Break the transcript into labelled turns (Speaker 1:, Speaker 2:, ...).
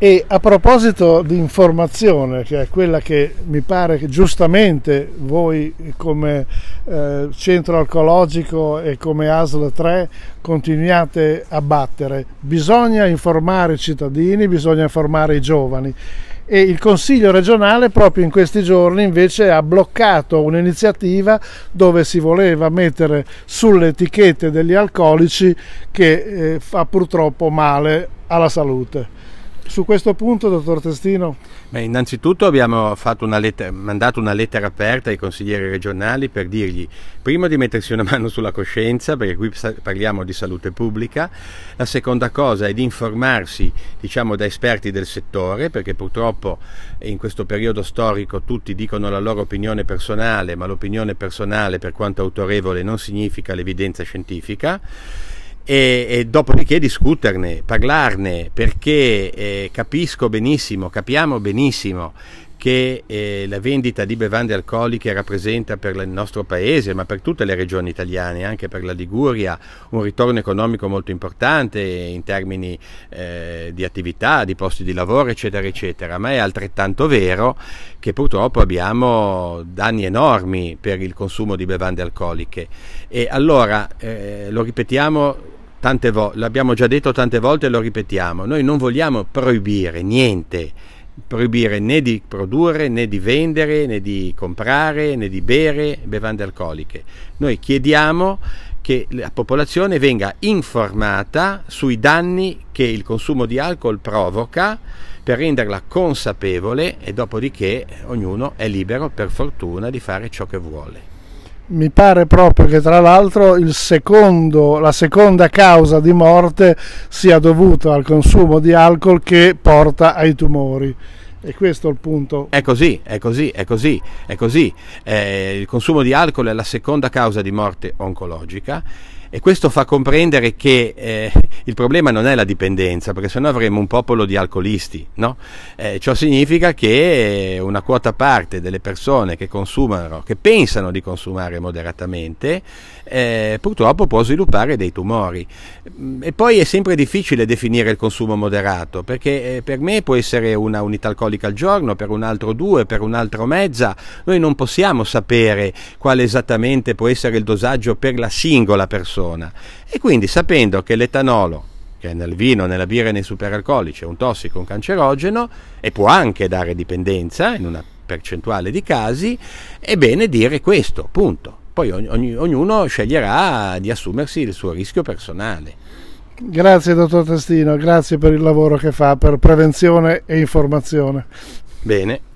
Speaker 1: E a proposito di informazione, che è quella che mi pare che giustamente voi come eh, centro alcologico e come ASL 3 continuiate a battere, bisogna informare i cittadini, bisogna informare i giovani e il Consiglio regionale proprio in questi giorni invece ha bloccato un'iniziativa dove si voleva mettere sulle etichette degli alcolici che eh, fa purtroppo male alla salute. Su questo punto, dottor Testino?
Speaker 2: Beh, innanzitutto abbiamo una lettera, mandato una lettera aperta ai consiglieri regionali per dirgli prima di mettersi una mano sulla coscienza, perché qui parliamo di salute pubblica, la seconda cosa è di informarsi diciamo, da esperti del settore, perché purtroppo in questo periodo storico tutti dicono la loro opinione personale, ma l'opinione personale per quanto autorevole non significa l'evidenza scientifica e, e dopodiché discuterne, parlarne, perché eh, capisco benissimo, capiamo benissimo che eh, la vendita di bevande alcoliche rappresenta per il nostro paese, ma per tutte le regioni italiane, anche per la Liguria, un ritorno economico molto importante in termini eh, di attività, di posti di lavoro, eccetera, eccetera, ma è altrettanto vero che purtroppo abbiamo danni enormi per il consumo di bevande alcoliche. E allora, eh, lo ripetiamo, tante volte, l'abbiamo già detto tante volte e lo ripetiamo, noi non vogliamo proibire niente, proibire né di produrre, né di vendere, né di comprare, né di bere bevande alcoliche. Noi chiediamo che la popolazione venga informata sui danni che il consumo di alcol provoca per renderla consapevole e dopodiché ognuno è libero per fortuna di fare ciò che vuole
Speaker 1: mi pare proprio che tra l'altro secondo, la seconda causa di morte sia dovuta al consumo di alcol che porta ai tumori. E questo è il punto.
Speaker 2: È così, è così, è così, è così. Eh, il consumo di alcol è la seconda causa di morte oncologica e questo fa comprendere che eh, il problema non è la dipendenza, perché sennò avremo un popolo di alcolisti. No? Eh, ciò significa che eh, una quota parte delle persone che consumano, che pensano di consumare moderatamente, eh, purtroppo può sviluppare dei tumori. Mm, e poi è sempre difficile definire il consumo moderato, perché eh, per me può essere una unità alcolica al giorno, per un altro due, per un altro mezza. Noi non possiamo sapere quale esattamente può essere il dosaggio per la singola persona persona. E quindi sapendo che l'etanolo, che è nel vino, nella birra e nei superalcolici, è un tossico, un cancerogeno e può anche dare dipendenza in una percentuale di casi, è bene dire questo, punto. Poi ogni, ognuno sceglierà di assumersi il suo rischio personale.
Speaker 1: Grazie dottor Testino, grazie per il lavoro che fa per prevenzione e informazione.
Speaker 2: Bene.